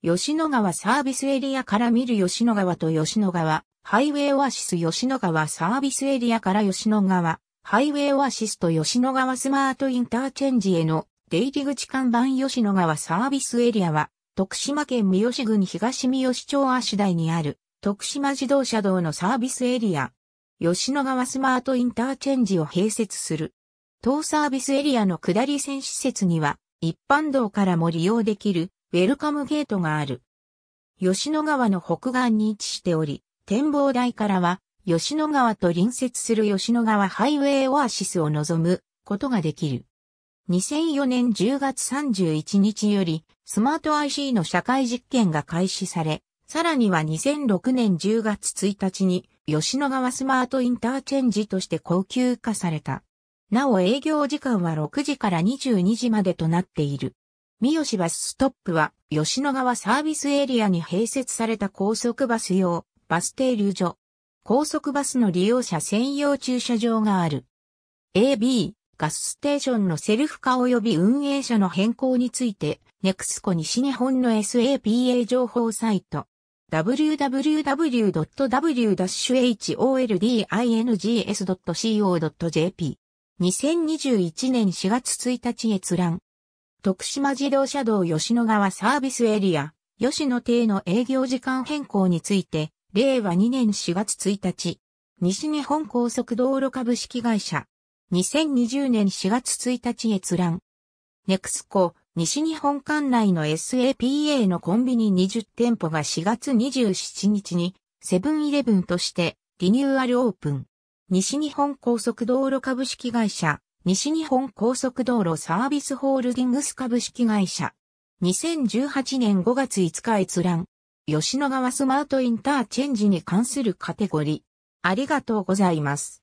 吉野川サービスエリアから見る吉野川と吉野川、ハイウェイオアシス吉野川サービスエリアから吉野川、ハイウェイオアシスと吉野川スマートインターチェンジへの出入り口看板吉野川サービスエリアは、徳島県三好郡東三好町足台にある、徳島自動車道のサービスエリア。吉野川スマートインターチェンジを併設する。当サービスエリアの下り線施設には、一般道からも利用できるウェルカムゲートがある。吉野川の北岸に位置しており、展望台からは、吉野川と隣接する吉野川ハイウェイオアシスを望むことができる。2004年10月31日より、スマート IC の社会実験が開始され、さらには2006年10月1日に、吉野川スマートインターチェンジとして高級化された。なお営業時間は6時から22時までとなっている。三好バスストップは、吉野川サービスエリアに併設された高速バス用、バス停留所。高速バスの利用者専用駐車場がある。AB、ガスステーションのセルフ化及び運営者の変更について、ネクスコ西日本の SAPA 情報サイト。www.w-holdings.co.jp2021 年4月1日閲覧。徳島自動車道吉野川サービスエリア、吉野邸の営業時間変更について、令和2年4月1日、西日本高速道路株式会社、2020年4月1日閲覧。ネクスコ、西日本管内の SAPA のコンビニ20店舗が4月27日に、セブンイレブンとしてリニューアルオープン。西日本高速道路株式会社、西日本高速道路サービスホールディングス株式会社。2018年5月5日閲覧。吉野川スマートインターチェンジに関するカテゴリー。ありがとうございます。